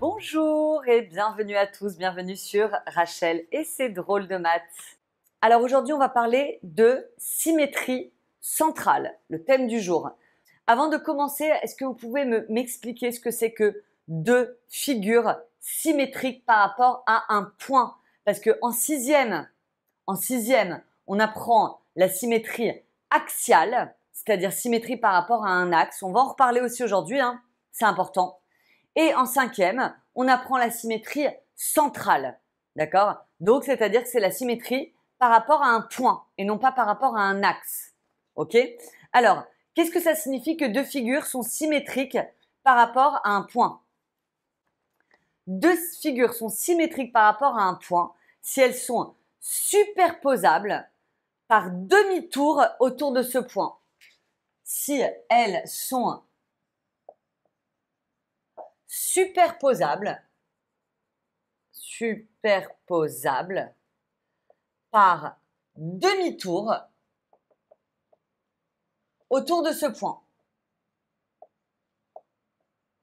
Bonjour et bienvenue à tous, bienvenue sur Rachel et ses drôles de maths. Alors aujourd'hui on va parler de symétrie centrale, le thème du jour. Avant de commencer, est-ce que vous pouvez m'expliquer ce que c'est que deux figures symétriques par rapport à un point parce que en sixième, en on apprend la symétrie axiale, c'est-à-dire symétrie par rapport à un axe. On va en reparler aussi aujourd'hui, hein. c'est important. Et en cinquième, on apprend la symétrie centrale, d'accord Donc, c'est-à-dire que c'est la symétrie par rapport à un point et non pas par rapport à un axe, ok Alors, qu'est-ce que ça signifie que deux figures sont symétriques par rapport à un point deux figures sont symétriques par rapport à un point si elles sont superposables par demi-tour autour de ce point. Si elles sont superposables, par demi-tour autour de ce point.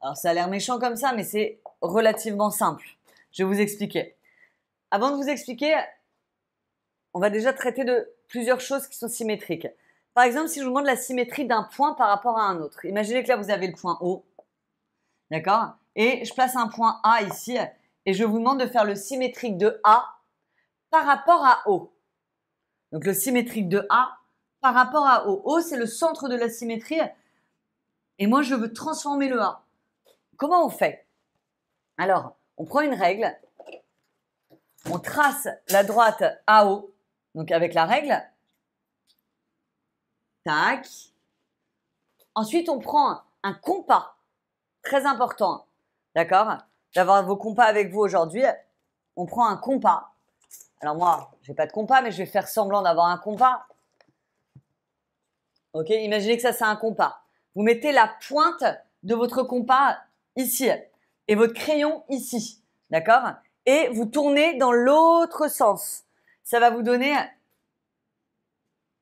Alors ça a l'air méchant comme ça, mais c'est relativement simple. Je vais vous expliquer. Avant de vous expliquer, on va déjà traiter de plusieurs choses qui sont symétriques. Par exemple, si je vous demande la symétrie d'un point par rapport à un autre, imaginez que là vous avez le point O, d'accord Et je place un point A ici, et je vous demande de faire le symétrique de A par rapport à O. Donc le symétrique de A par rapport à O. O, c'est le centre de la symétrie, et moi je veux transformer le A. Comment on fait Alors, on prend une règle, on trace la droite haut, donc avec la règle. Tac. Ensuite, on prend un compas, très important, d'accord D'avoir vos compas avec vous aujourd'hui. On prend un compas. Alors moi, je n'ai pas de compas, mais je vais faire semblant d'avoir un compas. Ok, imaginez que ça c'est un compas. Vous mettez la pointe de votre compas ici et votre crayon ici, d'accord Et vous tournez dans l'autre sens. Ça va vous donner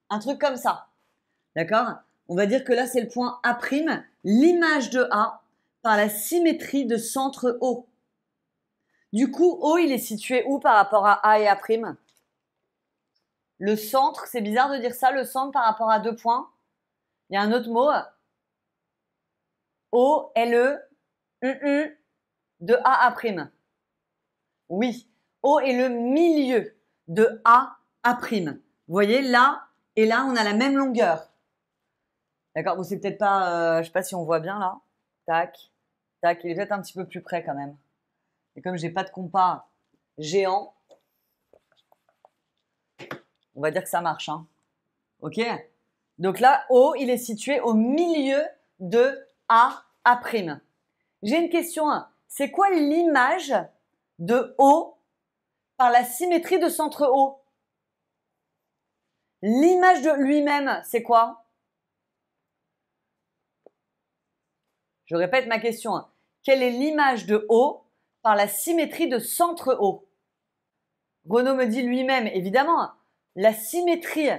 un truc comme ça, d'accord On va dire que là, c'est le point A', l'image de A par la symétrie de centre O. Du coup, O, il est situé où par rapport à A et A'? Le centre, c'est bizarre de dire ça, le centre par rapport à deux points. Il y a un autre mot. O, L, E, UU de A à prime. Oui. O est le milieu de A à prime. Vous voyez, là et là, on a la même longueur. D'accord Vous c'est peut-être pas... Euh, je sais pas si on voit bien, là. Tac, tac. Il est peut-être un petit peu plus près, quand même. Et comme j'ai pas de compas géant, on va dire que ça marche. Hein. OK Donc là, O, il est situé au milieu de A à prime. J'ai une question hein. C'est quoi l'image de O par la symétrie de centre haut L'image de lui-même, c'est quoi Je répète ma question hein. Quelle est l'image de O par la symétrie de centre haut Renaud me dit lui-même, évidemment, hein. la symétrie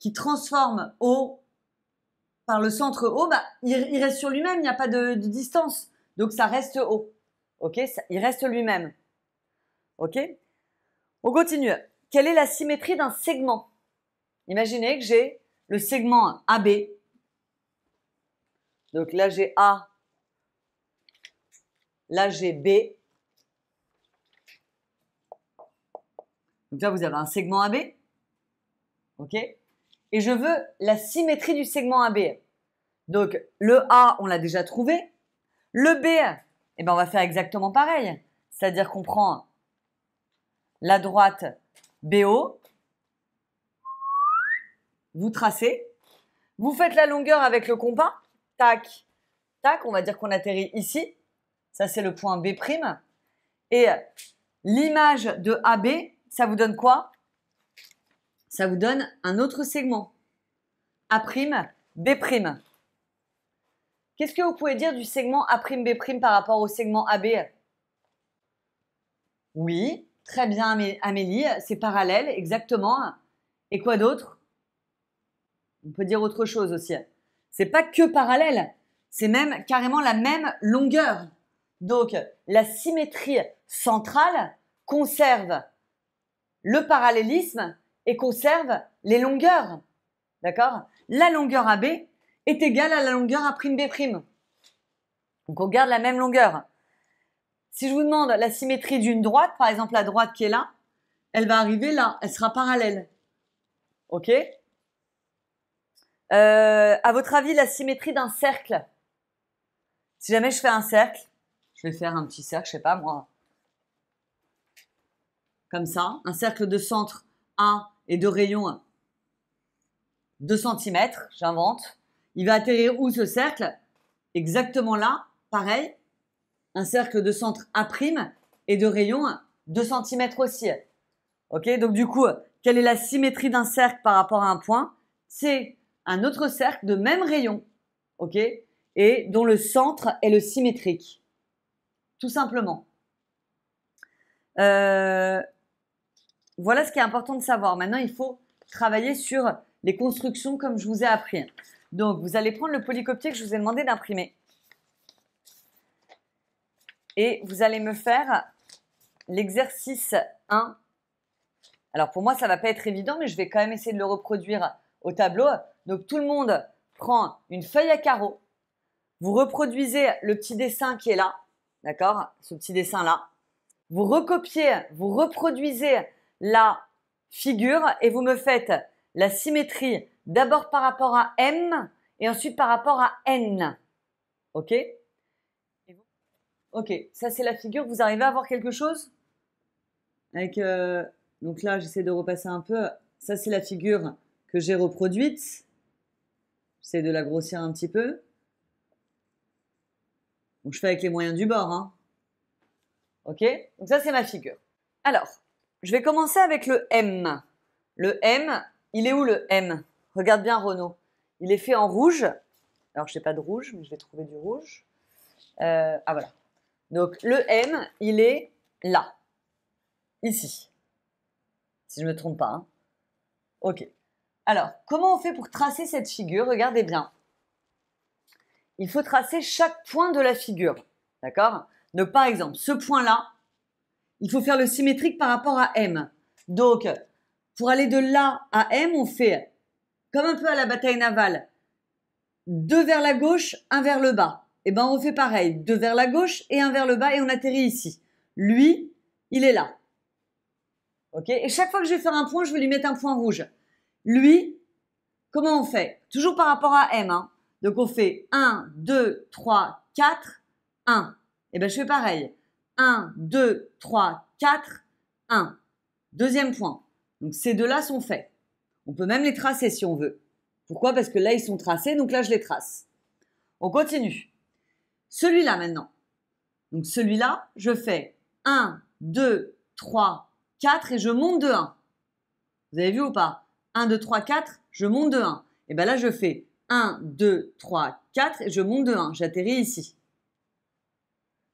qui transforme O par le centre haut, bah, il, reste sur lui-même, il n'y a pas de, distance. Donc ça reste haut. OK Il reste lui-même. OK On continue. Quelle est la symétrie d'un segment Imaginez que j'ai le segment AB. Donc là, j'ai A. Là, j'ai B. Donc là, vous avez un segment AB. OK et je veux la symétrie du segment AB. Donc le A, on l'a déjà trouvé. Le B, eh ben, on va faire exactement pareil. C'est-à-dire qu'on prend la droite BO, vous tracez, vous faites la longueur avec le compas, tac, tac, on va dire qu'on atterrit ici, ça c'est le point B', et l'image de AB, ça vous donne quoi ça vous donne un autre segment. A', B'. Qu'est-ce que vous pouvez dire du segment prime par rapport au segment AB Oui, très bien Amélie, c'est parallèle, exactement. Et quoi d'autre On peut dire autre chose aussi. C'est pas que parallèle, c'est même carrément la même longueur. Donc la symétrie centrale conserve le parallélisme et conserve les longueurs. D'accord La longueur AB est égale à la longueur A'B'. Donc on garde la même longueur. Si je vous demande la symétrie d'une droite, par exemple la droite qui est là, elle va arriver là, elle sera parallèle. OK euh, À votre avis, la symétrie d'un cercle Si jamais je fais un cercle, je vais faire un petit cercle, je sais pas moi, comme ça, un cercle de centre A, et de rayon 2 cm, j'invente. Il va atterrir où ce cercle Exactement là, pareil. Un cercle de centre A' et de rayon 2 cm aussi. Ok, donc du coup, quelle est la symétrie d'un cercle par rapport à un point C'est un autre cercle de même rayon, ok, et dont le centre est le symétrique, tout simplement. Euh, voilà ce qui est important de savoir. Maintenant, il faut travailler sur les constructions comme je vous ai appris. Donc, vous allez prendre le polycopier que je vous ai demandé d'imprimer. Et vous allez me faire l'exercice 1. Alors, pour moi, ça ne va pas être évident, mais je vais quand même essayer de le reproduire au tableau. Donc, tout le monde prend une feuille à carreaux. Vous reproduisez le petit dessin qui est là. D'accord Ce petit dessin-là. Vous recopiez, vous reproduisez la figure et vous me faites la symétrie d'abord par rapport à M et ensuite par rapport à N. OK Ok, ça c'est la figure. Vous arrivez à voir quelque chose Avec, euh, Donc là, j'essaie de repasser un peu. Ça c'est la figure que j'ai reproduite. J'essaie de la grossir un petit peu. Donc je fais avec les moyens du bord. Hein. Ok Donc ça c'est ma figure. Alors, je vais commencer avec le M. Le M, il est où le M Regarde bien Renaud. Il est fait en rouge. Alors, je n'ai pas de rouge, mais je vais trouver du rouge. Euh, ah, voilà. Donc, le M, il est là. Ici. Si je ne me trompe pas. Hein. OK. Alors, comment on fait pour tracer cette figure Regardez bien. Il faut tracer chaque point de la figure. D'accord Donc, par exemple, ce point-là, il faut faire le symétrique par rapport à M. Donc, pour aller de là à M, on fait, comme un peu à la bataille navale, deux vers la gauche, un vers le bas. Et eh ben, on fait pareil, deux vers la gauche et un vers le bas, et on atterrit ici. Lui, il est là. OK Et chaque fois que je vais faire un point, je vais lui mettre un point rouge. Lui, comment on fait Toujours par rapport à M. Hein. Donc, on fait 1, 2, 3, 4, 1. Et ben, je fais pareil. 1, 2, 3, 4, 1. Deuxième point. Donc ces deux-là sont faits. On peut même les tracer si on veut. Pourquoi Parce que là, ils sont tracés, donc là, je les trace. On continue. Celui-là maintenant. Donc celui-là, je fais 1, 2, 3, 4 et je monte de 1. Vous avez vu ou pas 1, 2, 3, 4, je monte de 1. Et bien là, je fais 1, 2, 3, 4 et je monte de 1. J'atterris ici.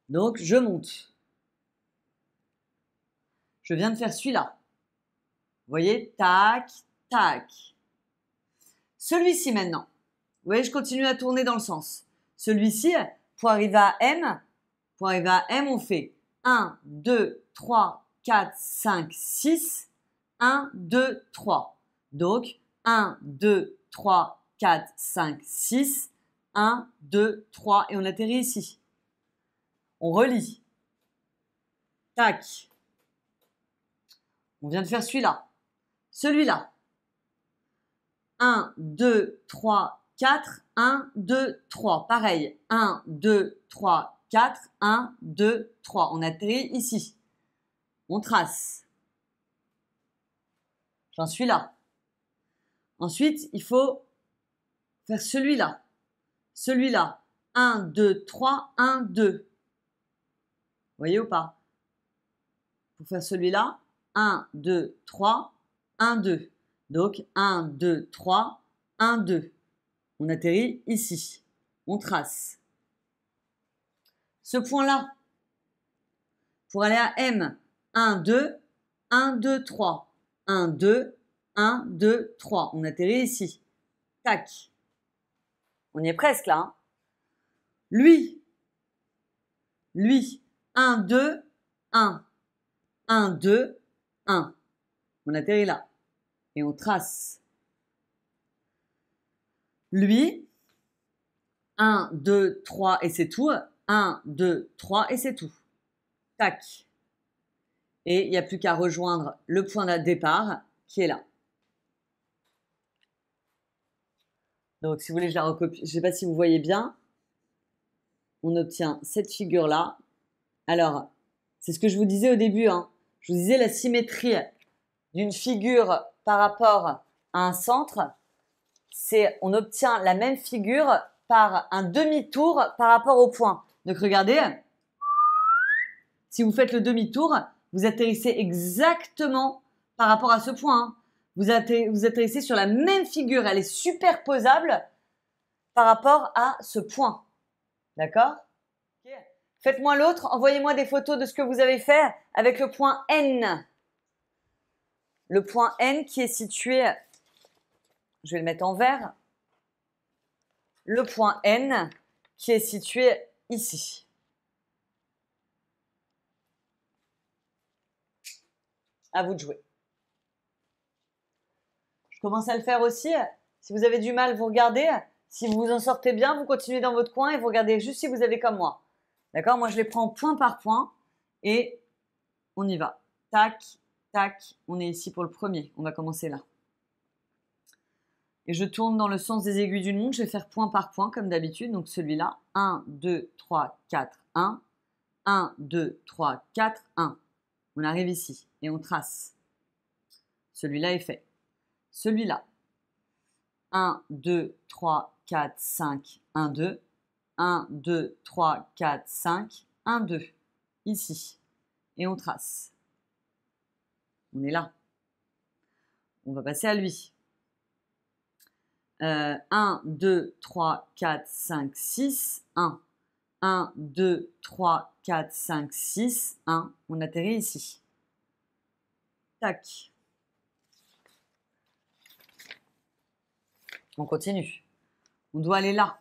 Donc, je monte. Je viens de faire celui-là. Vous voyez Tac, tac. Celui-ci maintenant. Vous voyez, je continue à tourner dans le sens. Celui-ci, pour arriver à M, pour arriver à M, on fait 1, 2, 3, 4, 5, 6. 1, 2, 3. Donc, 1, 2, 3, 4, 5, 6. 1, 2, 3. Et on atterrit ici. On relit. Tac. On vient de faire celui-là. Celui-là. 1, 2, 3, 4, 1, 2, 3. Pareil. 1, 2, 3, 4, 1, 2, 3. On atterrit ici. On trace. J'en suis là. Ensuite, il faut faire celui-là. Celui-là. 1, 2, 3, 1, 2 voyez ou pas Pour faire celui-là, 1, 2, 3, 1, 2. Donc 1, 2, 3, 1, 2. On atterrit ici. On trace. Ce point-là, pour aller à M, 1, 2, 1, 2, 3. 1, 2, 1, 2, 3. On atterrit ici. Tac. On y est presque là. Hein. lui, lui, 1, 2, 1. 1, 2, 1. On atterrit là. Et on trace. Lui, 1, 2, 3 et c'est tout. 1, 2, 3 et c'est tout. Tac. Et il n'y a plus qu'à rejoindre le point de départ qui est là. Donc si vous voulez, je la recopie. Je ne sais pas si vous voyez bien. On obtient cette figure-là alors, c'est ce que je vous disais au début. Hein. Je vous disais la symétrie d'une figure par rapport à un centre, c'est on obtient la même figure par un demi-tour par rapport au point. Donc regardez, si vous faites le demi-tour, vous atterrissez exactement par rapport à ce point. Hein. Vous, atterrissez sur la même figure, elle est superposable par rapport à ce point. D'accord Faites-moi l'autre, envoyez-moi des photos de ce que vous avez fait avec le point N. Le point N qui est situé, je vais le mettre en vert, le point N qui est situé ici. À vous de jouer. Je commence à le faire aussi. Si vous avez du mal, vous regardez. Si vous en sortez bien, vous continuez dans votre coin et vous regardez juste si vous avez comme moi. D'accord Moi, je les prends point par point et on y va. Tac, tac, on est ici pour le premier. On va commencer là. Et je tourne dans le sens des aiguilles d'une montre. Je vais faire point par point comme d'habitude. Donc celui-là, 1, 2, 3, 4, 1. 1, 2, 3, 4, 1. On arrive ici et on trace. Celui-là est fait. Celui-là. 1, 2, 3, 4, 5, 1, 2. 1, 2, 3, 4, 5, 1, 2, ici. Et on trace. On est là. On va passer à lui. 1, 2, 3, 4, 5, 6, 1. 1, 2, 3, 4, 5, 6, 1. On atterrit ici. Tac. On continue. On doit aller là.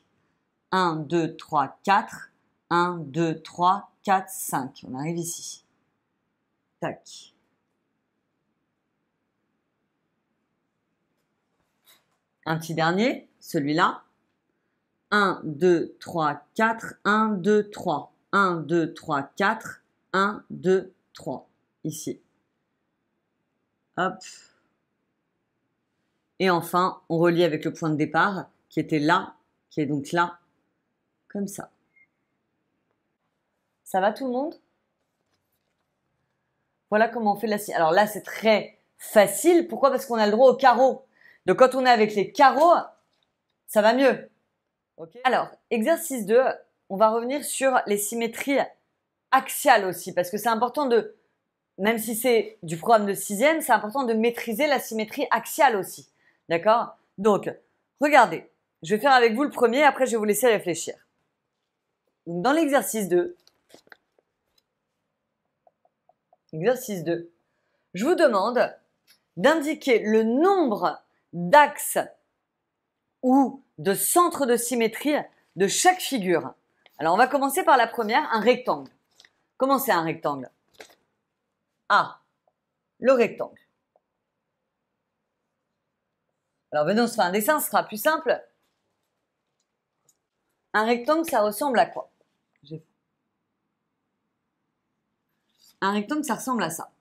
1, 2, 3, 4. 1, 2, 3, 4, 5. On arrive ici. Tac. Un petit dernier, celui-là. 1, 2, 3, 4, 1, 2, 3. 1, 2, 3, 4, 1, 2, 3. Ici. Hop. Et enfin, on relie avec le point de départ qui était là, qui est donc là, comme ça. Ça va tout le monde Voilà comment on fait la Alors là, c'est très facile. Pourquoi Parce qu'on a le droit aux carreaux. Donc quand on est avec les carreaux, ça va mieux. Ok. Alors, exercice 2, on va revenir sur les symétries axiales aussi, parce que c'est important de, même si c'est du programme de sixième, c'est important de maîtriser la symétrie axiale aussi. D'accord Donc, regardez, je vais faire avec vous le premier, après je vais vous laisser réfléchir dans l'exercice 2, exercice 2, je vous demande d'indiquer le nombre d'axes ou de centres de symétrie de chaque figure. Alors on va commencer par la première, un rectangle. Comment c'est un rectangle Ah, le rectangle. Alors venons, on se un dessin, ce sera plus simple. Un rectangle, ça ressemble à quoi Un rectangle, ça ressemble à ça.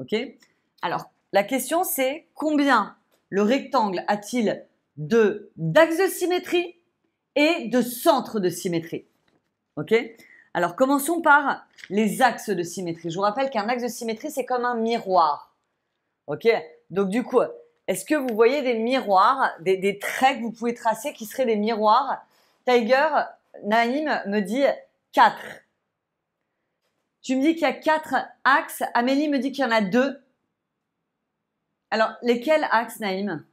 OK Alors, la question, c'est combien le rectangle a-t-il de d'axes de symétrie et de centre de symétrie OK Alors, commençons par les axes de symétrie. Je vous rappelle qu'un axe de symétrie, c'est comme un miroir. OK Donc, du coup, est-ce que vous voyez des miroirs, des, des, traits que vous pouvez tracer qui seraient des miroirs Tiger, Naïm me dit 4. Tu me dis qu'il y a quatre axes. Amélie me dit qu'il y en a deux. Alors, lesquels axes, Naïm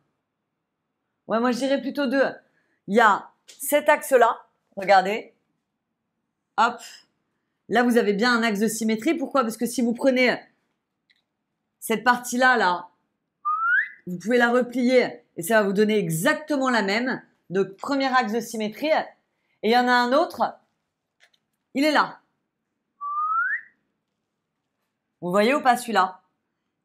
Ouais, moi, je dirais plutôt deux. Il y a cet axe-là. Regardez. Hop. Là, vous avez bien un axe de symétrie. Pourquoi Parce que si vous prenez cette partie-là, là, vous pouvez la replier et ça va vous donner exactement la même. Donc, premier axe de symétrie. Et il y en a un autre il est là. Vous voyez ou pas celui-là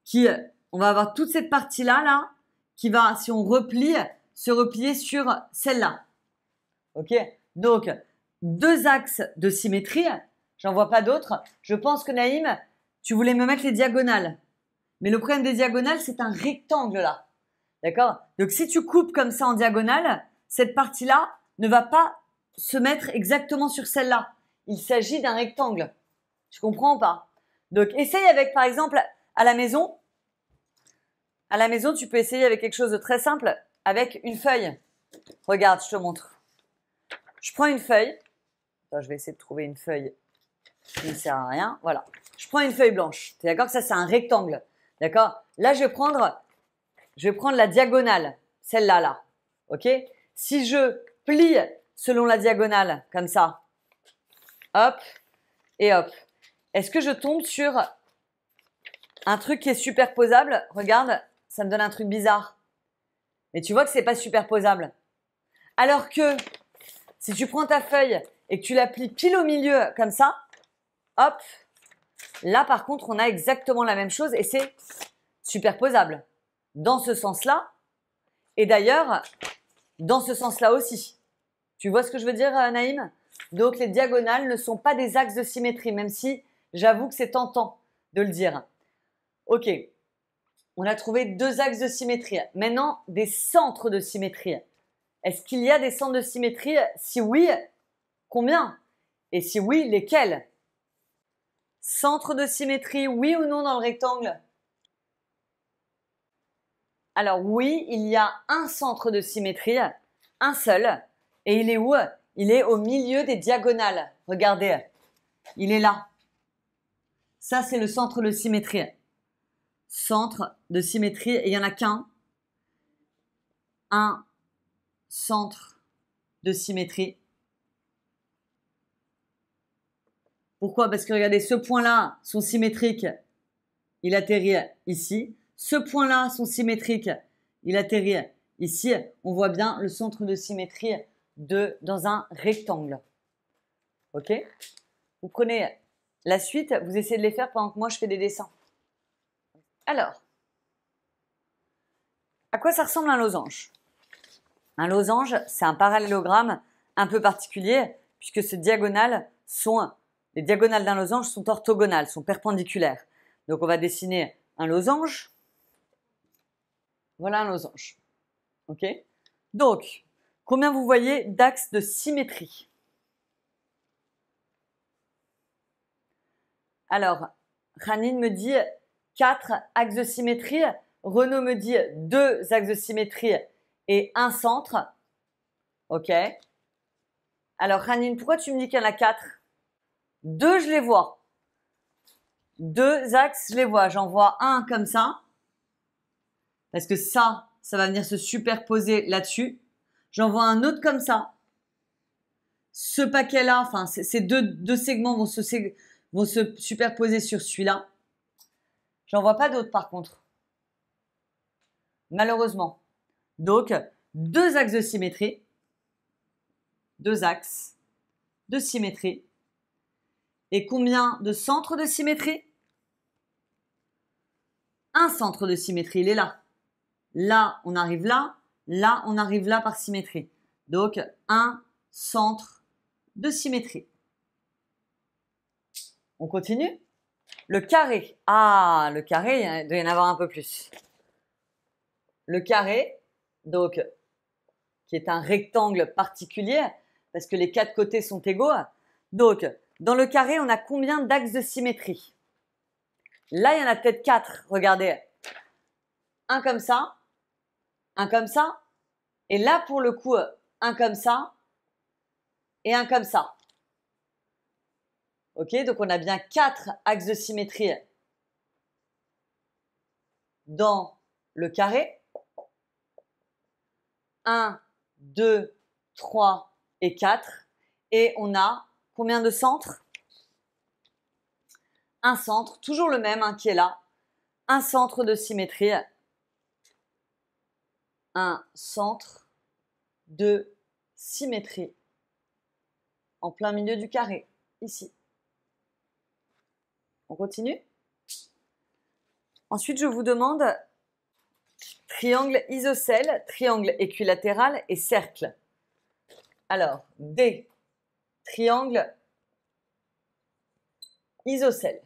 Qui, euh, on va avoir toute cette partie-là, là, qui va, si on replie, se replier sur celle-là. Ok Donc, deux axes de symétrie. J'en vois pas d'autres. Je pense que Naïm, tu voulais me mettre les diagonales. Mais le problème des diagonales, c'est un rectangle là. D'accord Donc, si tu coupes comme ça en diagonale, cette partie-là ne va pas se mettre exactement sur celle-là. Il s'agit d'un rectangle. Je comprends pas. Donc, essaye avec, par exemple, à la maison. À la maison, tu peux essayer avec quelque chose de très simple, avec une feuille. Regarde, je te montre. Je prends une feuille. Attends, je vais essayer de trouver une feuille qui ne sert à rien. Voilà. Je prends une feuille blanche. Tu es d'accord que ça, c'est un rectangle. D'accord Là, je vais prendre, je vais prendre la diagonale. Celle-là, là. OK Si je plie selon la diagonale, comme ça, hop, et hop. Est-ce que je tombe sur un truc qui est superposable Regarde, ça me donne un truc bizarre. Mais tu vois que ce n'est pas superposable. Alors que si tu prends ta feuille et que tu l'applies pile au milieu comme ça, hop, là par contre on a exactement la même chose et c'est superposable. Dans ce sens-là, et d'ailleurs, dans ce sens-là aussi. Tu vois ce que je veux dire, euh, Naïm donc les diagonales ne sont pas des axes de symétrie, même si j'avoue que c'est tentant de le dire. Ok, on a trouvé deux axes de symétrie. Maintenant, des centres de symétrie. Est-ce qu'il y a des centres de symétrie Si oui, combien Et si oui, lesquels Centre de symétrie, oui ou non dans le rectangle Alors oui, il y a un centre de symétrie, un seul. Et il est où il est au milieu des diagonales. Regardez, il est là. Ça, c'est le centre de symétrie. Centre de symétrie, et il n'y en a qu'un. Un centre de symétrie. Pourquoi Parce que regardez, ce point-là sont symétriques. Il atterrit ici. Ce point-là sont symétriques. Il atterrit ici. On voit bien le centre de symétrie de, dans un rectangle. OK Vous prenez la suite, vous essayez de les faire pendant que moi je fais des dessins. Alors, à quoi ça ressemble un losange Un losange, c'est un parallélogramme un peu particulier puisque diagonales sont les diagonales d'un losange sont orthogonales, sont perpendiculaires. Donc on va dessiner un losange. Voilà un losange. OK Donc Combien vous voyez d'axes de symétrie Alors, Ranine me dit 4 axes de symétrie. Renaud me dit 2 axes de symétrie et un centre. OK. Alors, Ranine, pourquoi tu me dis qu'il y en a 4 2, je les vois. Deux axes, je les vois. J'en vois un comme ça. Parce que ça, ça va venir se superposer là-dessus vois un autre comme ça. Ce paquet-là, enfin, ces deux, segments vont se, vont se superposer sur celui-là. J'en vois pas d'autres par contre. Malheureusement. Donc, deux axes de symétrie. Deux axes de symétrie. Et combien de centres de symétrie Un centre de symétrie, il est là. Là, on arrive là. Là, on arrive là par symétrie. Donc, un centre de symétrie. On continue Le carré. Ah, le carré, il doit y en avoir un peu plus. Le carré, donc, qui est un rectangle particulier, parce que les quatre côtés sont égaux. Donc, dans le carré, on a combien d'axes de symétrie Là, il y en a peut-être quatre. Regardez. Un comme ça, un comme ça, et là pour le coup, euh, un comme ça, et un comme ça. Ok, donc on a bien quatre axes de symétrie dans le carré. 1, 2, 3 et 4. Et on a combien de centres Un centre, toujours le même hein, qui est là. Un centre de symétrie un centre de symétrie en plein milieu du carré, ici. On continue Ensuite, je vous demande triangle isocèle, triangle équilatéral et cercle. Alors, D, triangle isocèle.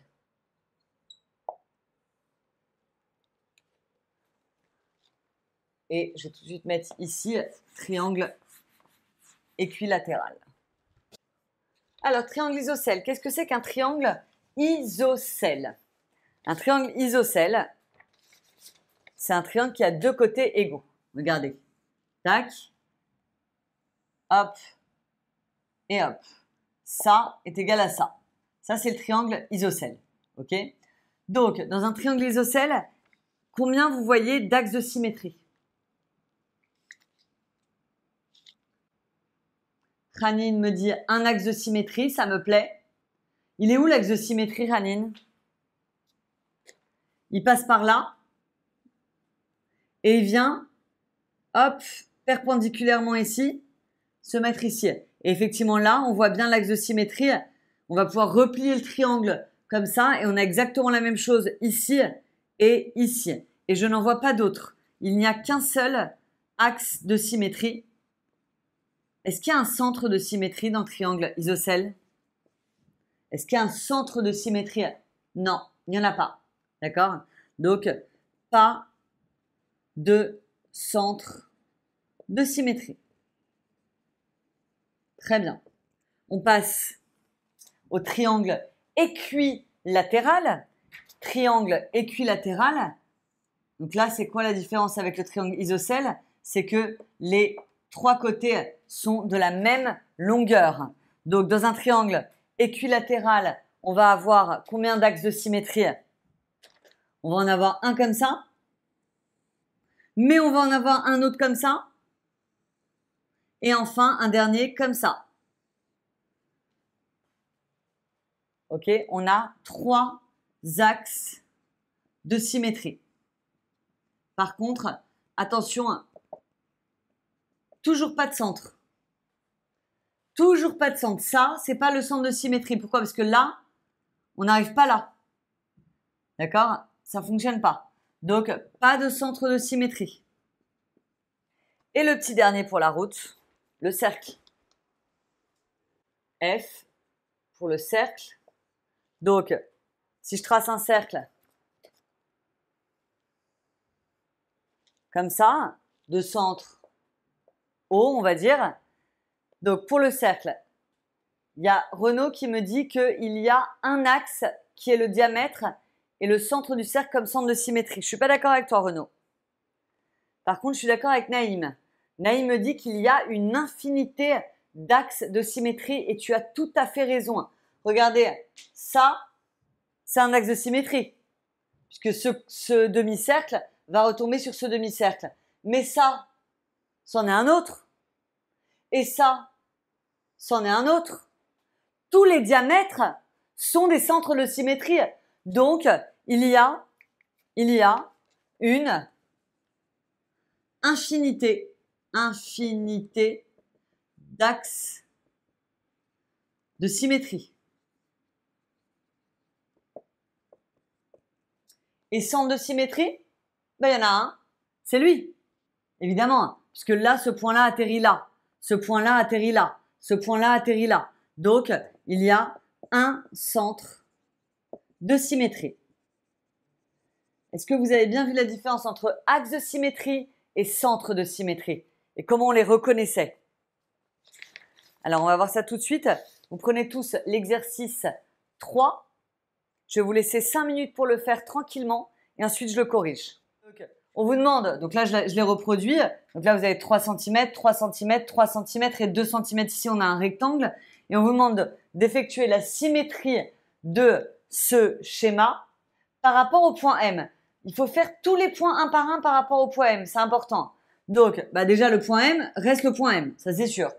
Et je vais tout de suite mettre ici triangle équilatéral. Alors, triangle isocèle, qu'est-ce que c'est qu'un triangle isocèle Un triangle isocèle, c'est un triangle qui a deux côtés égaux. Regardez. Tac. Hop. Et hop. Ça est égal à ça. Ça, c'est le triangle isocèle. OK Donc, dans un triangle isocèle, combien vous voyez d'axes de symétrie Ranine me dit un axe de symétrie, ça me plaît. Il est où l'axe de symétrie, Ranine Il passe par là et il vient, hop, perpendiculairement ici, se mettre ici. Et effectivement, là, on voit bien l'axe de symétrie. On va pouvoir replier le triangle comme ça et on a exactement la même chose ici et ici. Et je n'en vois pas d'autre. Il n'y a qu'un seul axe de symétrie est-ce qu'il y a un centre de symétrie dans le triangle isocèle Est-ce qu'il y a un centre de symétrie Non, il n'y en a pas. D'accord Donc, pas de centre de symétrie. Très bien. On passe au triangle équilatéral. Triangle équilatéral. Donc là, c'est quoi la différence avec le triangle isocèle C'est que les trois côtés sont de la même longueur. Donc dans un triangle équilatéral, on va avoir combien d'axes de symétrie On va en avoir un comme ça, mais on va en avoir un autre comme ça, et enfin un dernier comme ça. Ok, on a trois axes de symétrie. Par contre, attention, Toujours pas de centre. Toujours pas de centre. Ça, c'est pas le centre de symétrie. Pourquoi Parce que là, on n'arrive pas là. D'accord Ça fonctionne pas. Donc, pas de centre de symétrie. Et le petit dernier pour la route, le cercle. F pour le cercle. Donc, si je trace un cercle comme ça, de centre on va dire. Donc pour le cercle, il y a Renaud qui me dit qu'il y a un axe qui est le diamètre et le centre du cercle comme centre de symétrie. Je suis pas d'accord avec toi, Renaud. Par contre, je suis d'accord avec Naïm. Naïm me dit qu'il y a une infinité d'axes de symétrie et tu as tout à fait raison. Regardez, ça, c'est un axe de symétrie. Puisque ce demi-cercle va retomber sur ce demi-cercle. Mais ça, c'en est un autre. Et ça, c'en est un autre. Tous les diamètres sont des centres de symétrie. Donc, il y a, il y a une infinité, infinité d'axes de symétrie. Et centre de symétrie, ben, il y en a un, c'est lui, évidemment que là, ce point-là atterrit là, ce point-là atterrit là, ce point-là atterrit là. Donc, il y a un centre de symétrie. Est-ce que vous avez bien vu la différence entre axe de symétrie et centre de symétrie et comment on les reconnaissait Alors, on va voir ça tout de suite. Vous prenez tous l'exercice 3. Je vais vous laisser 5 minutes pour le faire tranquillement et ensuite je le corrige. On vous demande, donc là je, l'ai reproduit, donc là vous avez 3 cm, 3 cm, 3 cm et 2 cm ici on a un rectangle et on vous demande d'effectuer la symétrie de ce schéma par rapport au point M. Il faut faire tous les points un par un par rapport au point M, c'est important. Donc bah déjà le point M reste le point M, ça c'est sûr.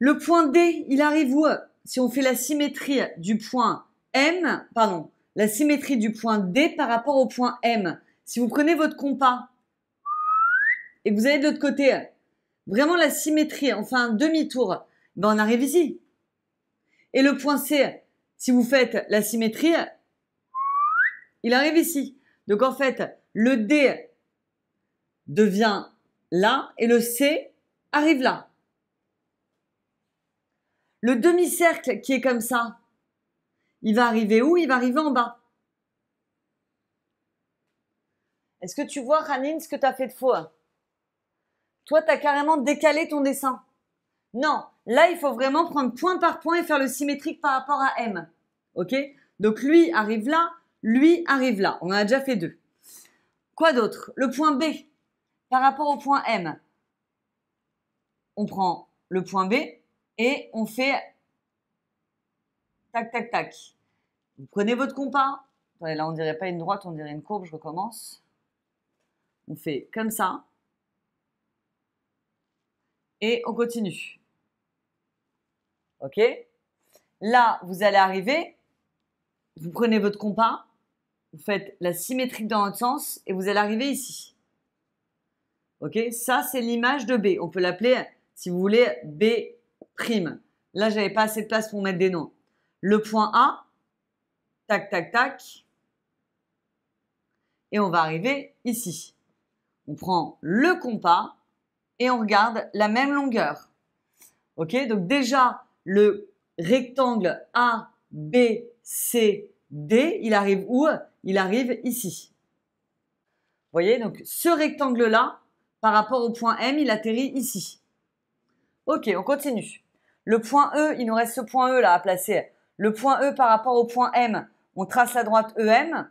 Le point D, il arrive où euh, Si on fait la symétrie du point M, pardon, la symétrie du point D par rapport au point M. Si vous prenez votre compas et que vous allez de l'autre côté, vraiment la symétrie, enfin demi-tour, ben on arrive ici. Et le point C, si vous faites la symétrie, il arrive ici. Donc en fait, le D devient là et le C arrive là. Le demi-cercle qui est comme ça, il va arriver où Il va arriver en bas. Est-ce que tu vois, Hanine, ce que tu as fait de faux hein Toi, tu as carrément décalé ton dessin. Non, là, il faut vraiment prendre point par point et faire le symétrique par rapport à M. OK Donc, lui arrive là, lui arrive là. On en a déjà fait deux. Quoi d'autre Le point B par rapport au point M. On prend le point B et on fait tac, tac, tac. Vous prenez votre compas. Là, on dirait pas une droite, on dirait une courbe. Je recommence. On fait comme ça. Et on continue. OK Là, vous allez arriver, vous prenez votre compas, vous faites la symétrique dans l'autre sens et vous allez arriver ici. OK Ça, c'est l'image de B. On peut l'appeler, si vous voulez, B'. Là, je n'avais pas assez de place pour mettre des noms. Le point A, tac, tac, tac. Et on va arriver ici on prend le compas et on regarde la même longueur. Ok, donc déjà le rectangle A, B, C, D, il arrive où Il arrive ici. Vous voyez, donc ce rectangle-là, par rapport au point M, il atterrit ici. Ok, on continue. Le point E, il nous reste ce point E là à placer. Le point E par rapport au point M, on trace la droite EM,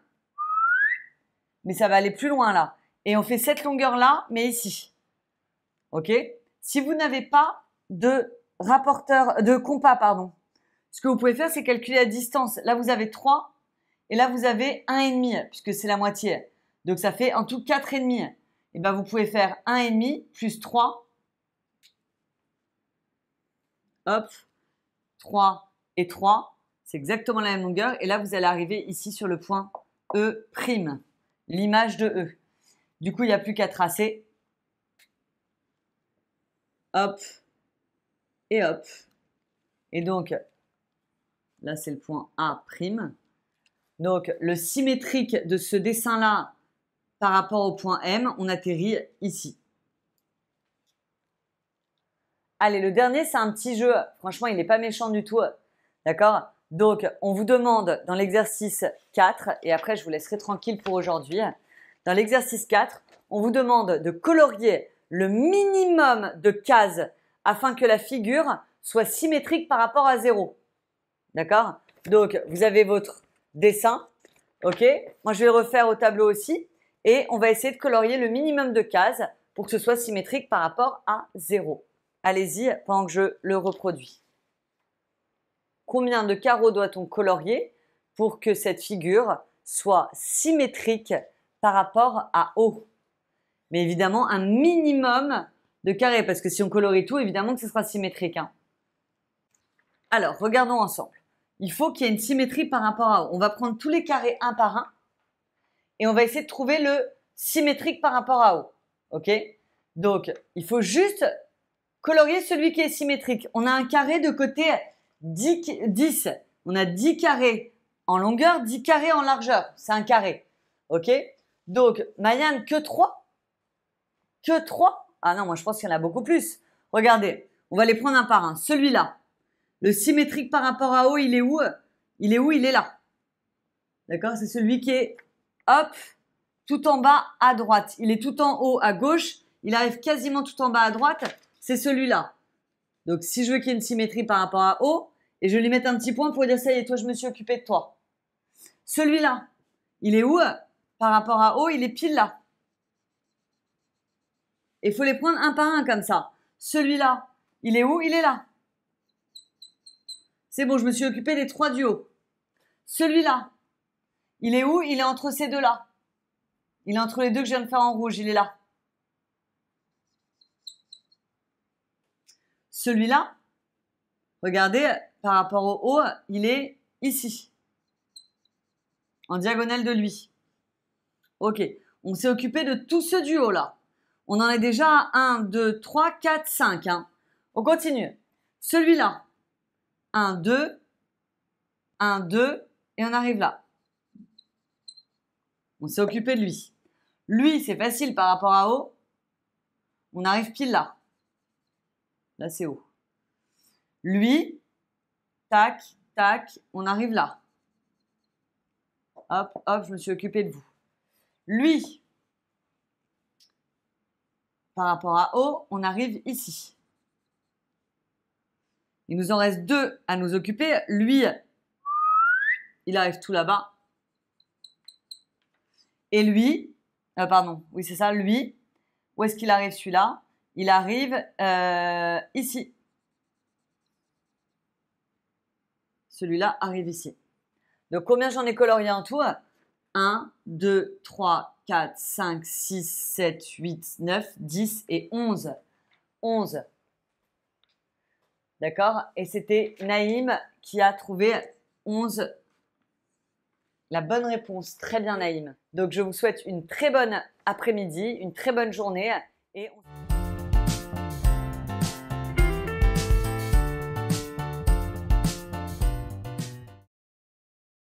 mais ça va aller plus loin là. Et on fait cette longueur-là, mais ici. OK Si vous n'avez pas de rapporteur, de compas, pardon, ce que vous pouvez faire, c'est calculer la distance. Là, vous avez 3 et là, vous avez 1,5 puisque c'est la moitié. Donc, ça fait en tout 4,5. Et eh bien, vous pouvez faire 1,5 plus 3. Hop, 3 et 3. C'est exactement la même longueur. Et là, vous allez arriver ici sur le point E', l'image de E. Du coup, il n'y a plus qu'à tracer. Hop. Et hop. Et donc, là, c'est le point A'. Donc, le symétrique de ce dessin-là par rapport au point M, on atterrit ici. Allez, le dernier, c'est un petit jeu. Franchement, il n'est pas méchant du tout. D'accord Donc, on vous demande dans l'exercice 4, et après, je vous laisserai tranquille pour aujourd'hui. Dans l'exercice 4, on vous demande de colorier le minimum de cases afin que la figure soit symétrique par rapport à 0. D'accord Donc, vous avez votre dessin. OK Moi, je vais refaire au tableau aussi. Et on va essayer de colorier le minimum de cases pour que ce soit symétrique par rapport à 0. Allez-y pendant que je le reproduis. Combien de carreaux doit-on colorier pour que cette figure soit symétrique par rapport à haut. Mais évidemment, un minimum de carrés, parce que si on colorie tout, évidemment que ce sera symétrique. Hein. Alors, regardons ensemble. Il faut qu'il y ait une symétrie par rapport à haut. On va prendre tous les carrés un par un et on va essayer de trouver le symétrique par rapport à haut. OK Donc, il faut juste colorier celui qui est symétrique. On a un carré de côté 10. On a 10 carrés en longueur, 10 carrés en largeur. C'est un carré. OK donc, Mayan, que 3 Que 3 Ah non, moi je pense qu'il y en a beaucoup plus. Regardez, on va les prendre un par un. Celui-là, le symétrique par rapport à haut, il est où Il est où Il est là. D'accord C'est celui qui est, hop, tout en bas à droite. Il est tout en haut à gauche. Il arrive quasiment tout en bas à droite. C'est celui-là. Donc, si je veux qu'il y ait une symétrie par rapport à haut, et je lui mets un petit point pour dire ça y est, toi, je me suis occupé de toi. Celui-là, il est où par rapport à haut, il est pile là. Il faut les prendre un par un comme ça. Celui-là, il est où Il est là. C'est bon, je me suis occupé des trois du haut. Celui-là, il est où Il est entre ces deux-là. Il est entre les deux que je viens de faire en rouge, il est là. Celui-là, regardez, par rapport au haut, il est ici, en diagonale de lui. Ok, on s'est occupé de tout ce duo-là. On en est déjà à 1, 2, 3, 4, 5. On continue. Celui-là. 1, 2, 1, 2, et on arrive là. On s'est occupé de lui. Lui, c'est facile par rapport à haut. On arrive pile là. Là, c'est haut. Lui, tac, tac, on arrive là. Hop, hop, je me suis occupé de vous lui. Par rapport à O, on arrive ici. Il nous en reste deux à nous occuper. Lui, il arrive tout là-bas. Et lui, euh, pardon, oui c'est ça, lui, où est-ce qu'il arrive celui-là Il arrive euh, ici. Celui-là arrive ici. Donc combien j'en ai colorié en tout 1, 2, 3, 4, 5, 6, 7, 8, 9, 10 et 11. 11. D'accord Et c'était Naïm qui a trouvé 11. La bonne réponse. Très bien, Naïm. Donc, je vous souhaite une très bonne après-midi, une très bonne journée et on...